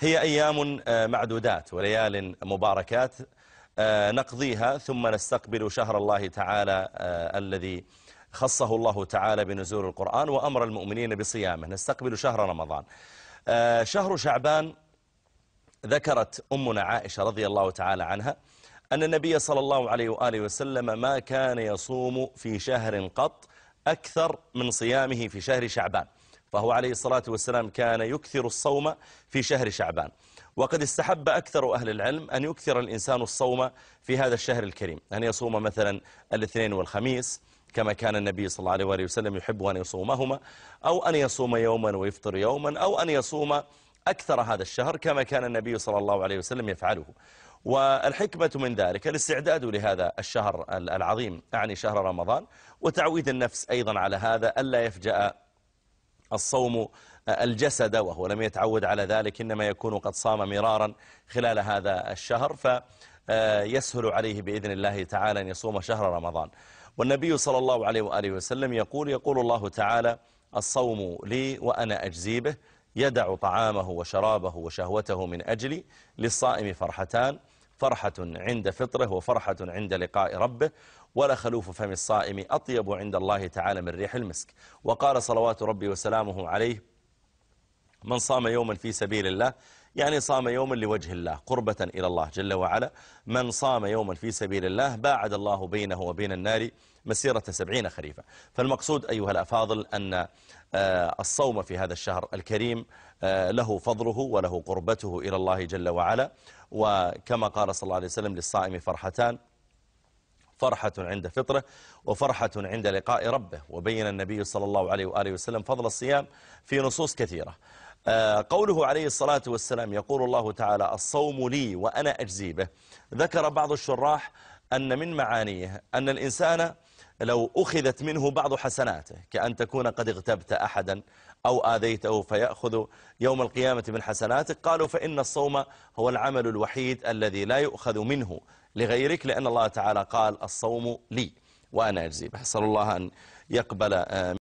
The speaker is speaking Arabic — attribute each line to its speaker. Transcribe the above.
Speaker 1: هي أيام آه، معدودات وليال مباركات آه، نقضيها ثم نستقبل شهر الله تعالى آه، الذي خصه الله تعالى بنزول القرآن وأمر المؤمنين بصيامه نستقبل شهر رمضان شهر شعبان ذكرت أمنا عائشة رضي الله تعالى عنها أن النبي صلى الله عليه وآله وسلم ما كان يصوم في شهر قط أكثر من صيامه في شهر شعبان فهو عليه الصلاة والسلام كان يكثر الصوم في شهر شعبان وقد استحب أكثر أهل العلم أن يكثر الإنسان الصوم في هذا الشهر الكريم أن يصوم مثلا الاثنين والخميس كما كان النبي صلى الله عليه وسلم يحب أن يصومهما أو أن يصوم يوما ويفطر يوما أو أن يصوم أكثر هذا الشهر كما كان النبي صلى الله عليه وسلم يفعله والحكمة من ذلك الاستعداد لهذا الشهر العظيم أعني شهر رمضان وتعويد النفس أيضا على هذا ألا يفجأ الصوم آه، الجسد وهو لم يتعود على ذلك إنما يكون قد صام مرارا خلال هذا الشهر فيسهل آه، عليه بإذن الله تعالى أن يصوم شهر رمضان والنبي صلى الله عليه وآله وسلم يقول يقول الله تعالى الصوم لي وأنا أجزي به يدع طعامه وشرابه وشهوته من أجلي للصائم فرحتان فرحة عند فطره وفرحة عند لقاء ربه ولا خلوف فم الصائم أطيب عند الله تعالى من ريح المسك وقال صلوات ربي وسلامه عليه من صام يوما في سبيل الله يعني صام يوما لوجه الله قربة إلى الله جل وعلا من صام يوما في سبيل الله باعد الله بينه وبين النار مسيرة سبعين خريفة فالمقصود أيها الأفاضل أن آه، الصوم في هذا الشهر الكريم آه، له فضله وله قربته إلى الله جل وعلا وكما قال صلى الله عليه وسلم للصائم فرحتان فرحة عند فطره وفرحة عند لقاء ربه وبين النبي صلى الله عليه وآله وسلم فضل الصيام في نصوص كثيرة آه، قوله عليه الصلاة والسلام يقول الله تعالى الصوم لي وأنا أجزي به ذكر بعض الشراح أن من معانيه أن الإنسان لو أخذت منه بعض حسناته كأن تكون قد اغتبت أحدا أو آذيته فيأخذ يوم القيامة من حسناتك قالوا فإن الصوم هو العمل الوحيد الذي لا يؤخذ منه لغيرك لأن الله تعالى قال الصوم لي وأنا أجزي به الله أن يقبل